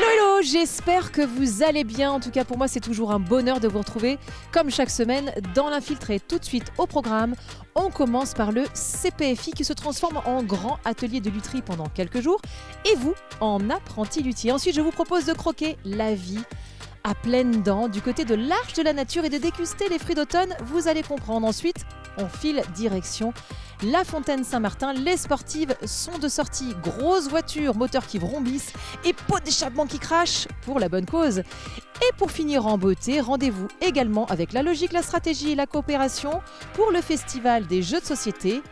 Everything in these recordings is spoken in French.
Hello, hello, j'espère que vous allez bien. En tout cas, pour moi, c'est toujours un bonheur de vous retrouver, comme chaque semaine, dans l'infiltré. Tout de suite au programme, on commence par le CPFI qui se transforme en grand atelier de lutherie pendant quelques jours et vous en apprenti luthier. Ensuite, je vous propose de croquer la vie à pleines dents du côté de l'Arche de la Nature et de déguster les fruits d'automne. Vous allez comprendre. Ensuite, on file direction la Fontaine Saint-Martin, les sportives sont de sortie. Grosses voitures, moteurs qui vrombissent et pots d'échappement qui crachent pour la bonne cause. Et pour finir en beauté, rendez-vous également avec la logique, la stratégie et la coopération pour le Festival des Jeux de Société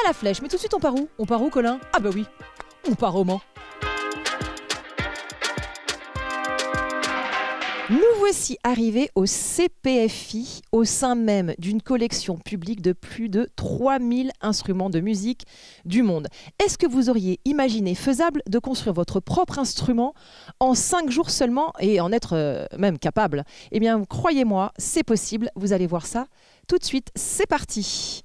à la Flèche. Mais tout de suite, on part où On part où, Colin Ah bah oui, on part au Mans. Nous voici arrivés au CPFI, au sein même d'une collection publique de plus de 3000 instruments de musique du monde. Est-ce que vous auriez imaginé faisable de construire votre propre instrument en 5 jours seulement et en être euh, même capable Eh bien, croyez-moi, c'est possible. Vous allez voir ça tout de suite. C'est parti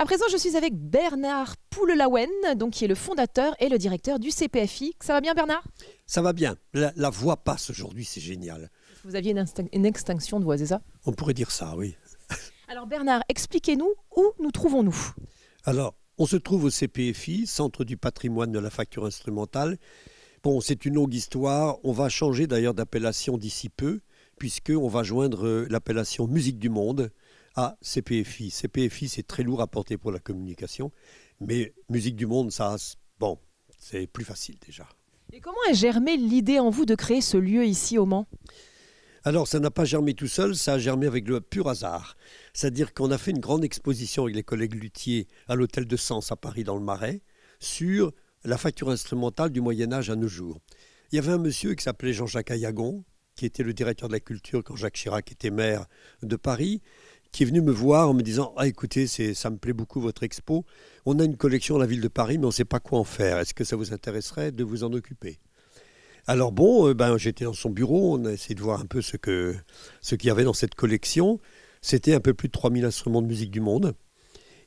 à présent, je suis avec Bernard Poulelawen, donc qui est le fondateur et le directeur du CPFI. Ça va bien, Bernard Ça va bien. la voix passe aujourd'hui, c'est génial. Vous aviez une, extinction de voix, c'est ça On pourrait dire ça, oui. Alors Bernard, expliquez-nous où nous trouvons-nous Alors, on se trouve au CPFI, Centre du patrimoine de la facture instrumentale. Bon, c'est une longue histoire. On va changer d'ailleurs d'appellation d'ici peu, puisqu'on va joindre euh, l'appellation Musique du Monde à CPFI. CPFI, c'est très lourd à porter pour la communication, mais Musique du Monde, ça, bon, c'est plus facile déjà. Et comment a germé l'idée en vous de créer ce lieu ici au Mans alors, ça n'a pas germé tout seul, ça a germé avec le pur hasard. C'est-à-dire qu'on a fait une grande exposition avec les collègues luthiers à l'hôtel de Sens à Paris, dans le Marais, sur la facture instrumentale du Moyen-Âge à nos jours. Il y avait un monsieur qui s'appelait Jean-Jacques Ayagon, qui était le directeur de la culture quand Jacques Chirac était maire de Paris, qui est venu me voir en me disant Ah, écoutez, ça me plaît beaucoup votre expo. On a une collection à la ville de Paris, mais on ne sait pas quoi en faire. Est-ce que ça vous intéresserait de vous en occuper alors bon, euh, ben, j'étais dans son bureau, on a essayé de voir un peu ce qu'il ce y avait dans cette collection. C'était un peu plus de 3000 instruments de musique du monde.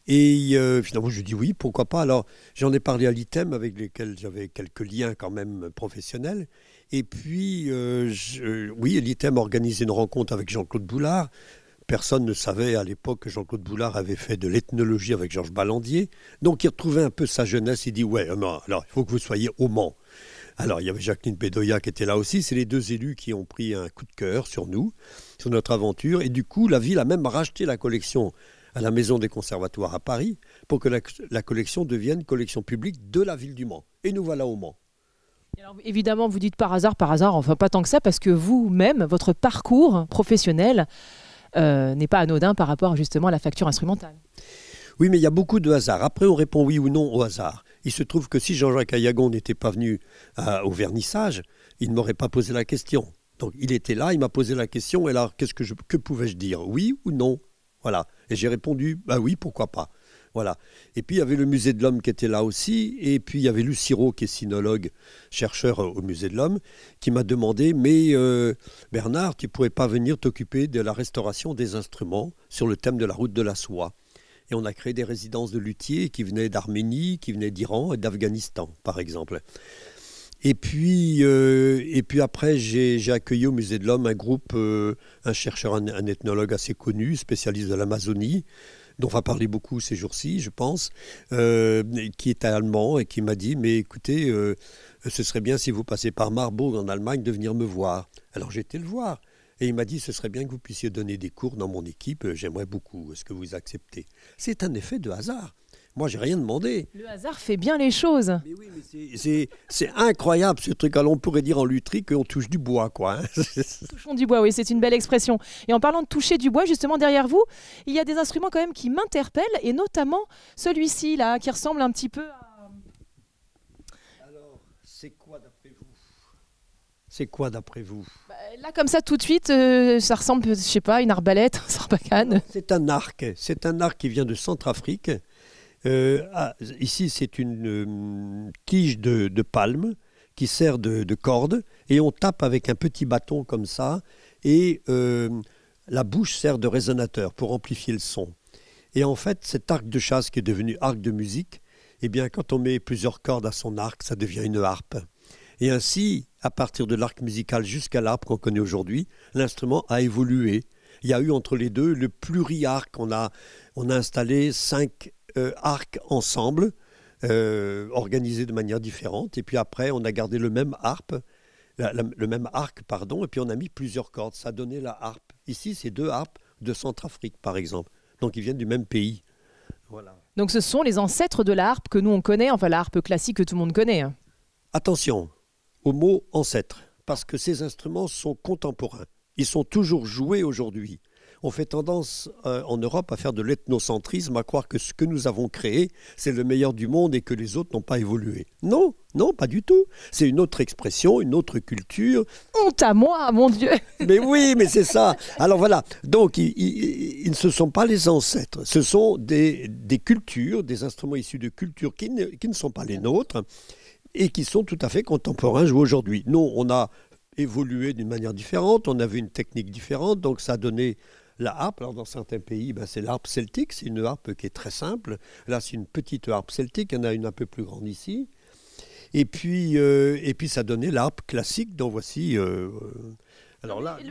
Et euh, finalement, je dis oui, pourquoi pas. Alors, j'en ai parlé à l'ITEM, avec lesquels j'avais quelques liens quand même professionnels. Et puis, euh, oui, l'ITEM a organisé une rencontre avec Jean-Claude Boulard. Personne ne savait à l'époque que Jean-Claude Boulard avait fait de l'ethnologie avec Georges Ballandier. Donc, il retrouvait un peu sa jeunesse. Il dit Ouais, alors, il faut que vous soyez au Mans. Alors, il y avait Jacqueline Bédoya qui était là aussi. C'est les deux élus qui ont pris un coup de cœur sur nous, sur notre aventure. Et du coup, la ville a même racheté la collection à la Maison des Conservatoires à Paris pour que la, collection devienne collection publique de la ville du Mans. Et nous voilà au Mans. évidemment, vous dites par hasard, par hasard, enfin pas tant que ça, parce que vous-même, votre parcours professionnel euh, n'est pas anodin par rapport justement à la facture instrumentale. Oui, mais il y a beaucoup de hasard. Après, on répond oui ou non au hasard. Il se trouve que si Jean-Jacques Ayagon n'était pas venu au vernissage, il ne m'aurait pas posé la question. Donc il était là, il m'a posé la question, et là, qu'est-ce que, je, que pouvais-je dire Oui ou non Voilà. Et j'ai répondu, bah oui, pourquoi pas voilà. Et puis il y avait le musée de l'homme qui était là aussi, et puis il y avait Luciro qui est sinologue, chercheur euh, au musée de l'homme, qui m'a demandé mais euh, Bernard, tu pourrais pas venir t'occuper de la restauration des instruments sur le thème de la route de la soie. Et on a créé des résidences de luthiers qui venaient d'Arménie, qui venaient d'Iran et d'Afghanistan, par exemple. Et puis, euh, et puis après, j'ai accueilli au Musée de l'Homme un groupe, euh, un chercheur, un, ethnologue assez connu, spécialiste de l'Amazonie, dont on va parler beaucoup ces jours-ci, je pense, euh, qui est allemand et qui m'a dit, mais écoutez, ce serait bien si vous passez par Marbourg en Allemagne de venir me voir. Alors j'étais le voir. Et il m'a dit, ce serait bien que vous puissiez donner des cours dans mon équipe, euh, j'aimerais beaucoup, est-ce que vous acceptez C'est un effet de hasard. Moi, j'ai rien demandé. Le hasard fait bien les choses. c'est incroyable ce truc. Alors, on pourrait dire en lutherie qu'on touche du bois, quoi. Hein. Touchons du bois, oui, c'est une belle expression. Et en parlant de toucher du bois, justement, derrière vous, il y a des instruments quand même qui m'interpellent, et notamment celui-ci, là, qui ressemble un petit peu à C'est quoi d'après vous bah, Là, comme ça, tout de suite, euh, ça ressemble, je sais pas, une arbalète, un sarbacane. C'est un arc. C'est un arc qui vient de Centrafrique. Euh, ah, ici, c'est une euh, tige de, palme qui sert de, de, corde et on tape avec un petit bâton comme ça et la bouche sert de résonateur pour amplifier le son. Et en fait, cet arc de chasse qui est devenu arc de musique, eh bien, quand on met plusieurs cordes à son arc, ça devient une harpe. Et ainsi, à partir de l'arc musical jusqu'à l'arbre qu'on connaît aujourd'hui, l'instrument a évolué. Il y a eu entre les deux le pluriarc. On a, on a installé cinq euh, arcs ensemble, euh, organisés de manière différente. Et puis après, on a gardé le même harpe, le même arc, pardon. Et puis on a mis plusieurs cordes. Ça a donné la harpe. Ici, c'est deux harpes de Centrafrique, par exemple. Donc ils viennent du même pays. Voilà. Donc ce sont les ancêtres de la que nous on connaît, enfin la classique que tout le monde connaît. Hein. Attention, au mot ancêtre, parce que ces instruments sont contemporains. Ils sont toujours joués aujourd'hui. On fait tendance euh, en Europe à faire de l'ethnocentrisme, à croire que ce que nous avons créé, c'est le meilleur du monde et que les autres n'ont pas évolué. Non, non, pas du tout. C'est une autre expression, une autre culture. Honte à moi, mon Dieu. Mais oui, mais c'est ça. Alors voilà, donc ils, ne se sont pas les ancêtres, ce sont des, cultures, des instruments issus de cultures qui ne sont pas les nôtres et qui sont tout à fait contemporains aujourd'hui. Nous, on a évolué d'une manière différente, on avait une technique différente, donc ça a donné la harpe. Alors dans certains pays, ben, c'est l'harpe celtique, c'est une harpe qui est très simple. Là, c'est une petite harpe celtique, il y en a une un peu plus grande ici. Et puis, euh, et puis ça donnait l'harpe classique dont voici euh,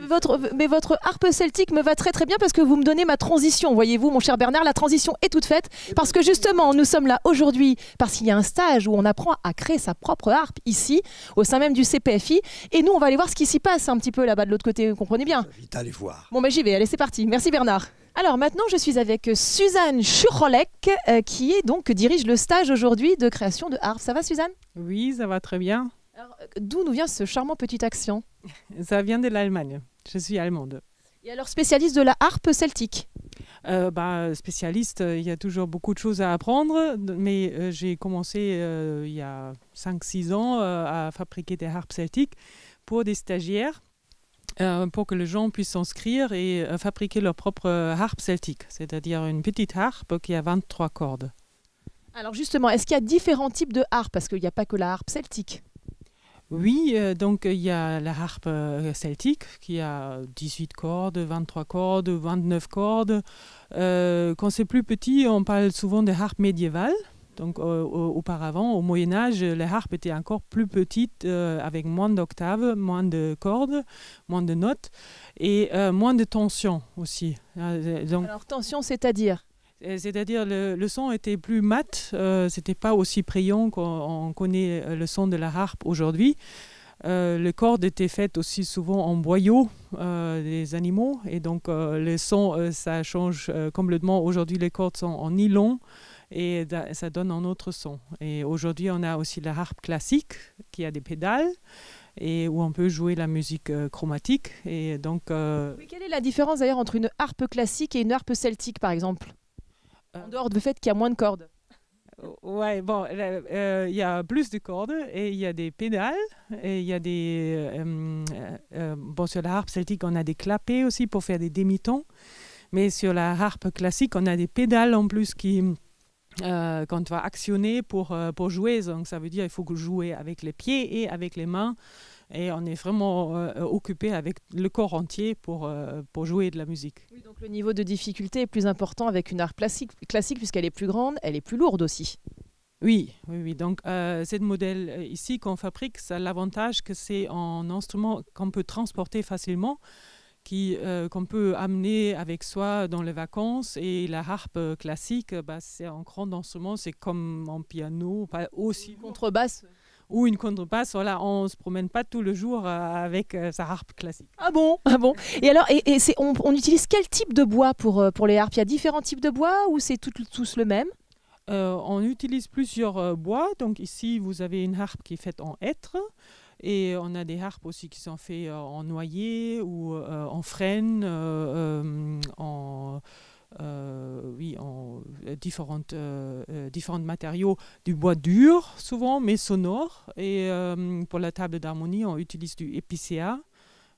votre, mais votre harpe celtique me va très très bien parce que vous me donnez ma transition. Voyez-vous, mon cher Bernard, la transition est toute faite eh ben, parce que justement, nous sommes là aujourd'hui parce qu'il y a un stage où on apprend à créer sa propre harpe ici, au sein même du CPFI. Et nous, on va aller voir ce qui s'y passe un petit peu là-bas de l'autre côté. Vous comprenez bien Vite, allez voir. Bon, ben j'y vais. Allez, c'est parti. Merci Bernard. Alors maintenant, je suis avec Suzanne Churolek, euh, qui est donc dirige le stage aujourd'hui de création de harpe. Ça va, Suzanne Oui, ça va très bien. Euh, d'où nous vient ce charmant petit accent Ça vient de l'Allemagne. Je suis allemande. Et alors, spécialiste de la harpe celtique euh, bah, Spécialiste, euh, il y a toujours beaucoup de choses à apprendre, mais j'ai commencé il y a 5-6 ans à fabriquer des harpes celtiques pour des stagiaires. pour que les gens puissent s'inscrire et fabriquer leur propre harpe celtique, c'est-à-dire une petite harpe qui a 23 cordes. Alors justement, est-ce qu'il y a différents types de harpes Parce qu'il n'y a pas que la harpe celtique. Oui, euh, donc euh, il y a la harpe euh, celtique qui a 18 cordes, 23 cordes, 29 cordes. quand c'est plus petit, on parle souvent de harpe médiévale. Donc auparavant, au Moyen Âge, la harpe était encore plus petite avec moins d'octaves, moins de cordes, moins de notes et moins de tension aussi. Alors tension, c'est-à-dire c'est-à-dire le, le, son était plus mat, euh, c'était pas aussi brillant qu'on connaît euh, le son de la harpe aujourd'hui. Euh, les cordes étaient faites aussi souvent en boyaux euh, des animaux et donc le son ça change complètement. Aujourd'hui les cordes sont en nylon et ça donne un autre son. Et aujourd'hui on a aussi la harpe classique qui a des pédales et où on peut jouer la musique chromatique. Et donc, quelle est la différence d'ailleurs entre une harpe classique et une harpe celtique par exemple en euh. dehors du fait qu'il y a moins de cordes. Ouais, bon, euh, il y a plus de cordes et il y a des pédales et il y a des. Euh, bon, sur la harpe celtique, on a des clapets aussi pour faire des demi-tons, mais sur la harpe classique, on a des pédales en plus qui. qu'on va actionner pour, pour jouer. Donc, ça veut dire qu'il faut jouer avec les pieds et avec les mains et on est vraiment euh, occupé avec le corps entier pour, euh, pour jouer de la musique. donc le niveau de difficulté est plus important avec une harpe classique, classique puisqu'elle est plus grande, elle est plus lourde aussi. Oui, oui, oui. Donc, euh, modèle euh, ici qu'on fabrique, ça a l'avantage que c'est un instrument qu'on peut transporter facilement, qui qu'on peut amener avec soi dans les vacances. Et la harpe classique, bah, c'est un grand instrument, c'est comme un piano, pas aussi. Une contrebasse ou une contrepasse. Voilà, on se promène pas tout le jour euh, avec euh, sa harpe classique. Ah bon Ah bon Et alors, et, c'est, on, utilise quel type de bois pour, euh, pour les harpes Il y a différents types de bois ou c'est tout, tous le même on utilise plusieurs bois. Donc ici, vous avez une harpe qui est faite en hêtre. Et on a des harpes aussi qui sont faites en noyer ou en frêne, en euh, oui, en euh, différentes, euh, différents matériaux, du bois dur souvent, mais sonore. Et pour la table d'harmonie, on utilise du épicéa,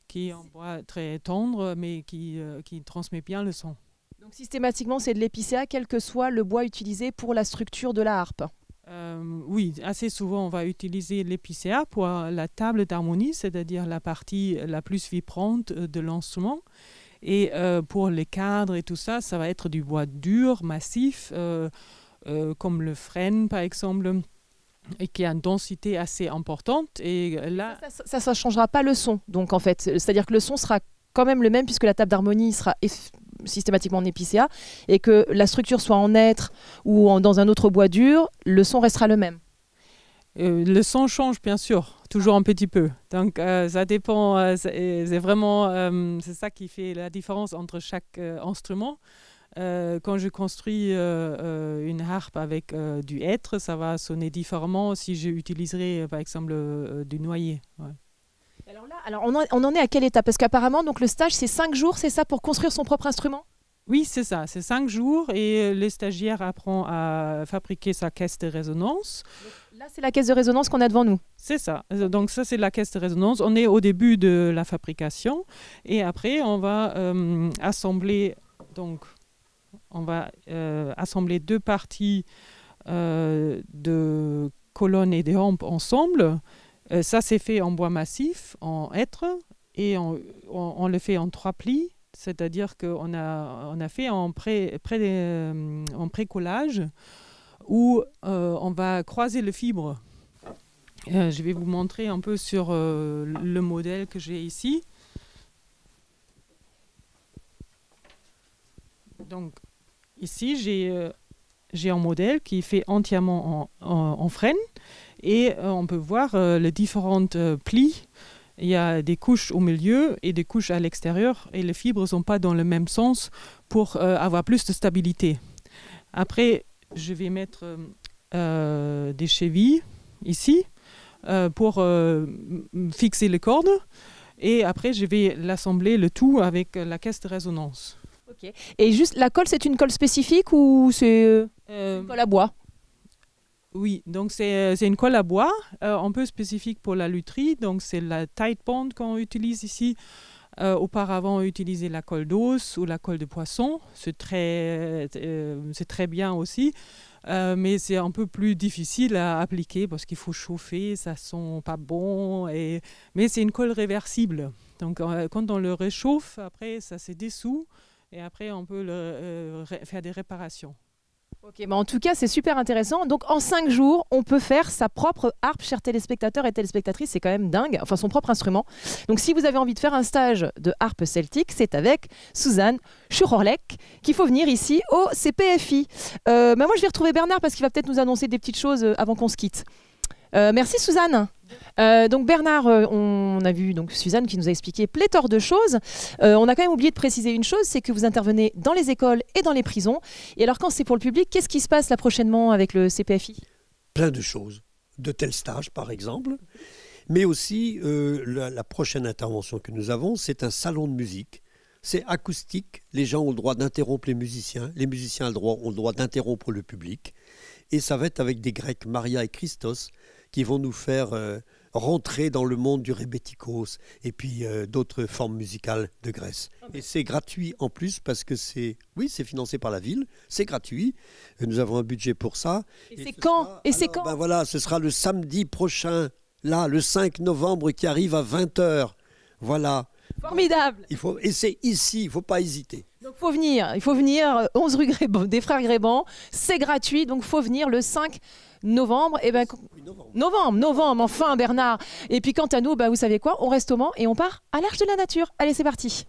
qui est un bois très tendre, mais qui, qui transmet bien le son. Donc systématiquement, c'est de l'épicéa, quel que soit le bois utilisé pour la structure de la harpe. oui, assez souvent on va utiliser l'épicéa pour la table d'harmonie, c'est-à-dire la partie la plus vibrante de l'instrument. Et euh, pour les cadres et tout ça, ça va être du bois dur, massif, euh, euh, comme le frêne par exemple et qui a une densité assez importante. Et là, ça, ne changera pas le son. Donc en fait, c'est-à-dire que le son sera quand même le même puisque la table d'harmonie sera systématiquement en épicéa et que la structure soit en être ou dans un autre bois dur, le son restera le même. le son change bien sûr toujours un petit peu. Donc euh, ça dépend, euh, euh, c'est vraiment, c'est ça qui fait la différence entre chaque instrument. quand je construis une harpe avec du hêtre, ça va sonner différemment si j'utiliserais par exemple du noyer. Alors là, alors on, en, on en est à quelle étape Parce qu'apparemment, donc le stage, c'est cinq jours, c'est ça, pour construire son propre instrument oui, c'est ça. C'est cinq jours et euh, le stagiaire apprend à fabriquer sa caisse de résonance. Là, c'est la caisse de résonance qu'on a devant nous. C'est ça. Euh, donc ça, c'est la caisse de résonance. On est au début de la fabrication et après, on va euh, assembler. Donc, on va assembler deux parties de colonnes et de hampes ensemble. ça, c'est fait en bois massif, en hêtre, et on le fait en trois plis c'est-à-dire qu'on a, on a fait en pré, euh, collage où euh, on va croiser les fibres. Euh, je vais vous montrer un peu sur le modèle que j'ai ici. Donc ici, j'ai un modèle qui est fait entièrement en, en, et on peut voir les différentes plis il y a des couches au milieu et des couches à l'extérieur et les fibres ne sont pas dans le même sens pour euh, avoir plus de stabilité. Après, je vais mettre euh, euh, des chevilles ici pour fixer les cordes et après je vais l'assembler le tout avec la caisse de résonance. Et juste la colle, c'est une colle spécifique ou c'est une colle à bois oui, donc euh, c'est une colle à bois, euh, un peu spécifique pour la lutherie. Donc c'est la tight bond qu'on utilise ici. Euh, auparavant, on utilisait la colle d'os ou la colle de poisson. C'est très, très bien aussi, mais c'est un peu plus difficile à appliquer parce qu'il faut chauffer, ça sent pas bon. Mais c'est une colle réversible. Donc quand on le réchauffe, après ça se dissout et après on peut faire des réparations. Ok, bah, en tout cas, c'est super intéressant. Donc, en cinq jours, on peut faire sa propre harpe, chers téléspectateur et téléspectatrices. C'est quand même dingue. Enfin, son propre instrument. Donc, si vous avez envie de faire un stage de harpe celtique, c'est avec Suzanne Churorlek qu'il faut venir ici au CPFI. Euh, bah, moi, je vais retrouver Bernard parce qu'il va peut-être nous annoncer des petites choses euh, avant qu'on se quitte. Euh, merci Suzanne. Euh, donc Bernard, euh, on a vu donc Suzanne qui nous a expliqué pléthore de choses. on a quand même oublié de préciser une chose, c'est que vous intervenez dans les écoles et dans les prisons. Et alors quand c'est pour le public, qu'est-ce qui se passe là prochainement avec le CPFI Plein de choses, de tels stages par exemple, mais aussi la, prochaine intervention que nous avons, c'est un salon de musique c'est acoustique. Les gens ont le droit d'interrompre les musiciens. Les musiciens ont le droit, ont le droit d'interrompre le public. Et ça va être avec des Grecs, Maria et Christos qui vont nous faire euh, rentrer dans le monde du rebetikos et puis euh, d'autres formes musicales de Grèce. Et c'est gratuit en plus parce que c'est, oui, c'est financé par la ville, c'est gratuit. Nous avons un budget pour ça. Et, c'est quand Et c'est quand ben voilà, ce sera le samedi prochain, là, le 5 novembre qui arrive à 20 h Voilà. Formidable. Il faut, et ici, il ne faut pas hésiter. Donc faut venir, il faut venir, 11 euh, rue Gréban, des frères Gréban, c'est gratuit, donc faut venir le 5 novembre. Et eh ben, novembre. novembre. enfin Bernard. Et puis quant à nous, bah, vous savez quoi, on reste au Mans et on part à l'Arche de la Nature. Allez, c'est parti.